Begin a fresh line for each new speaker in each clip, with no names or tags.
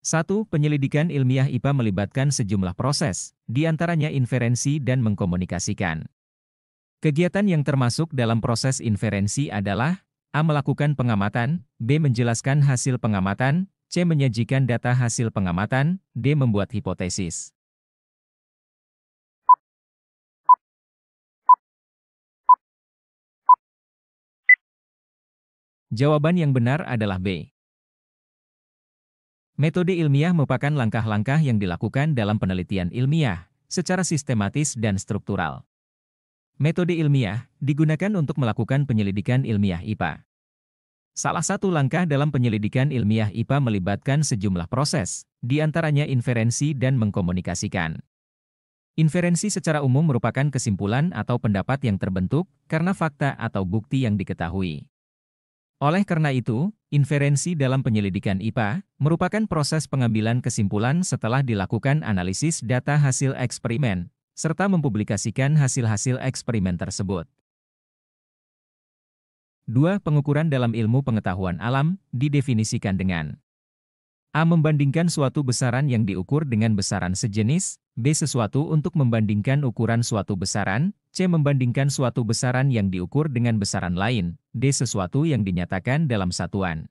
1. Penyelidikan ilmiah IPA melibatkan sejumlah proses, diantaranya inferensi dan mengkomunikasikan. Kegiatan yang termasuk dalam proses inferensi adalah A. Melakukan pengamatan, B. Menjelaskan hasil pengamatan, C. Menyajikan data hasil pengamatan, D. Membuat hipotesis. Jawaban yang benar adalah B. Metode ilmiah merupakan langkah-langkah yang dilakukan dalam penelitian ilmiah secara sistematis dan struktural. Metode ilmiah digunakan untuk melakukan penyelidikan ilmiah IPA. Salah satu langkah dalam penyelidikan ilmiah IPA melibatkan sejumlah proses, di antaranya inferensi dan mengkomunikasikan. Inferensi secara umum merupakan kesimpulan atau pendapat yang terbentuk karena fakta atau bukti yang diketahui. Oleh karena itu, inferensi dalam penyelidikan IPA merupakan proses pengambilan kesimpulan setelah dilakukan analisis data hasil eksperimen, serta mempublikasikan hasil-hasil eksperimen tersebut. Dua Pengukuran dalam ilmu pengetahuan alam didefinisikan dengan A. Membandingkan suatu besaran yang diukur dengan besaran sejenis, B. Sesuatu untuk membandingkan ukuran suatu besaran, C. Membandingkan suatu besaran yang diukur dengan besaran lain, D. Sesuatu yang dinyatakan dalam satuan.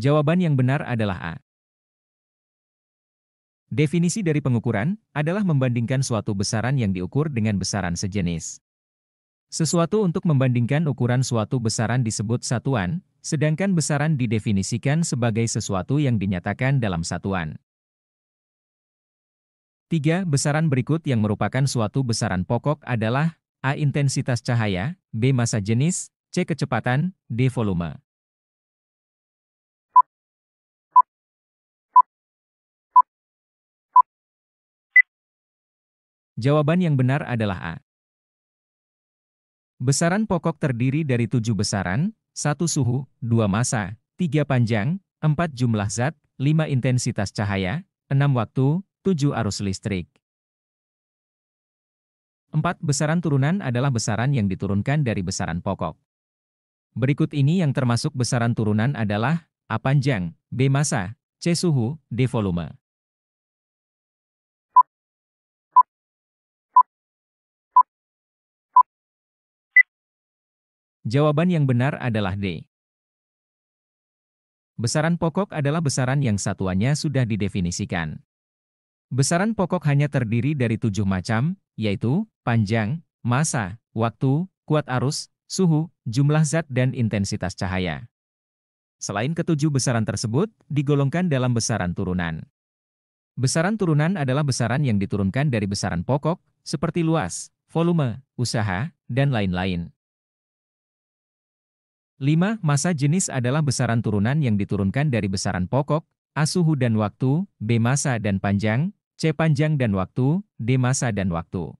Jawaban yang benar adalah A. Definisi dari pengukuran adalah membandingkan suatu besaran yang diukur dengan besaran sejenis. Sesuatu untuk membandingkan ukuran suatu besaran disebut satuan, sedangkan besaran didefinisikan sebagai sesuatu yang dinyatakan dalam satuan. Tiga besaran berikut yang merupakan suatu besaran pokok adalah A. Intensitas cahaya, B. Masa jenis, C. Kecepatan, D. Volume.
Jawaban yang benar adalah A.
Besaran pokok terdiri dari tujuh besaran, satu suhu, dua masa, tiga panjang, empat jumlah zat, lima intensitas cahaya, enam waktu, tujuh arus listrik. Empat besaran turunan adalah besaran yang diturunkan dari besaran pokok. Berikut ini yang termasuk besaran turunan adalah A panjang, B masa, C suhu, D volume.
Jawaban yang benar adalah D.
Besaran pokok adalah besaran yang satuannya sudah didefinisikan. Besaran pokok hanya terdiri dari tujuh macam, yaitu panjang, masa, waktu, kuat arus, suhu, jumlah zat dan intensitas cahaya. Selain ketujuh besaran tersebut, digolongkan dalam besaran turunan. Besaran turunan adalah besaran yang diturunkan dari besaran pokok, seperti luas, volume, usaha, dan lain-lain. 5. Masa jenis adalah besaran turunan yang diturunkan dari besaran pokok, A suhu dan waktu, B masa dan panjang, C panjang dan waktu, D masa dan waktu.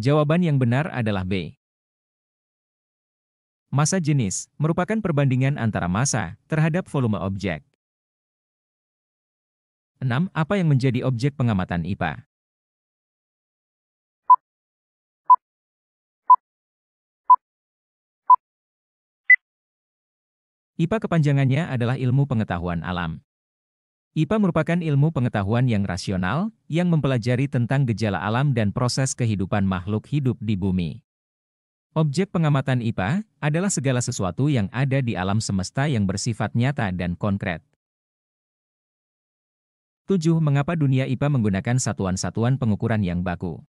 Jawaban yang benar adalah B. Masa jenis merupakan perbandingan antara masa terhadap volume objek. 6. Apa yang menjadi objek pengamatan IPA? IPA kepanjangannya adalah ilmu pengetahuan alam. IPA merupakan ilmu pengetahuan yang rasional, yang mempelajari tentang gejala alam dan proses kehidupan makhluk hidup di bumi. Objek pengamatan IPA adalah segala sesuatu yang ada di alam semesta yang bersifat nyata dan konkret. 7. Mengapa dunia IPA menggunakan satuan-satuan pengukuran yang baku?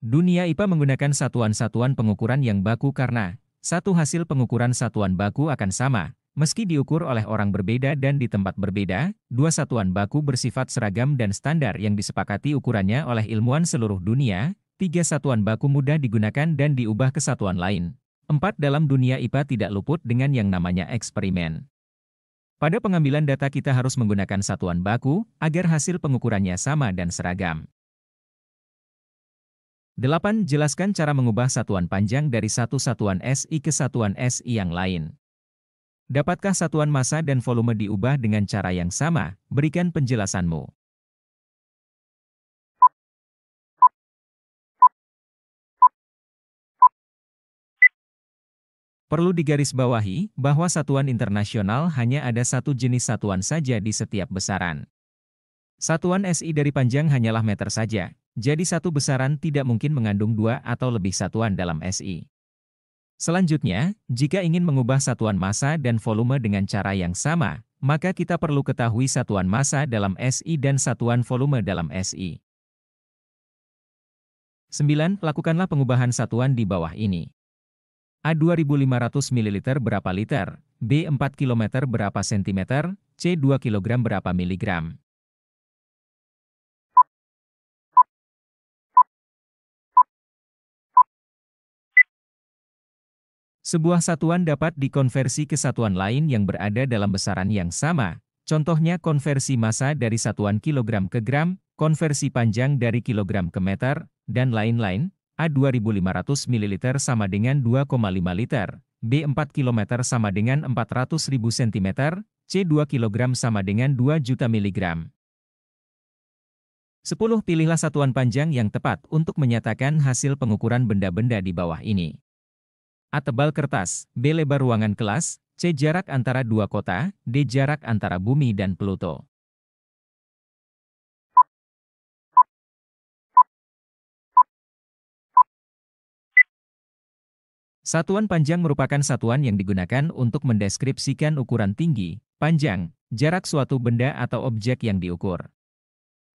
Dunia IPA menggunakan satuan-satuan pengukuran yang baku karena satu hasil pengukuran satuan baku akan sama, meski diukur oleh orang berbeda dan di tempat berbeda, dua satuan baku bersifat seragam dan standar yang disepakati ukurannya oleh ilmuwan seluruh dunia, tiga satuan baku mudah digunakan dan diubah ke satuan lain. Empat dalam dunia IPA tidak luput dengan yang namanya eksperimen. Pada pengambilan data kita harus menggunakan satuan baku agar hasil pengukurannya sama dan seragam. 8. Jelaskan cara mengubah satuan panjang dari satu satuan SI ke satuan SI yang lain. Dapatkah satuan massa dan volume diubah dengan cara yang sama? Berikan penjelasanmu. Perlu digarisbawahi bahwa satuan internasional hanya ada satu jenis satuan saja di setiap besaran. Satuan SI dari panjang hanyalah meter saja, jadi satu besaran tidak mungkin mengandung dua atau lebih satuan dalam SI. Selanjutnya, jika ingin mengubah satuan massa dan volume dengan cara yang sama, maka kita perlu ketahui satuan massa dalam SI dan satuan volume dalam SI. 9. Lakukanlah pengubahan satuan di bawah ini. A 2500 ml berapa liter, B 4 km berapa sentimeter, C 2 kg berapa miligram. Sebuah satuan dapat dikonversi ke satuan lain yang berada dalam besaran yang sama, contohnya konversi massa dari satuan kilogram ke gram, konversi panjang dari kilogram ke meter, dan lain-lain, A 2500 ml sama dengan 2,5 liter, B 4 km sama dengan 400.000 cm, C 2 kg sama dengan 2 juta miligram. 10. Pilihlah satuan panjang yang tepat untuk menyatakan hasil pengukuran benda-benda di bawah ini. A. Tebal kertas, B. Lebar ruangan kelas, C. Jarak antara dua kota, D. Jarak antara bumi dan Pluto. Satuan panjang merupakan satuan yang digunakan untuk mendeskripsikan ukuran tinggi, panjang, jarak suatu benda atau objek yang diukur.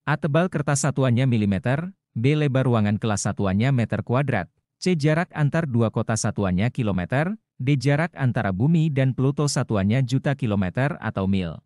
A tebal kertas satuannya milimeter, B lebar ruangan kelas satuannya meter kuadrat, C jarak antar dua kota satuannya kilometer, D jarak antara bumi dan Pluto satuannya juta kilometer atau mil.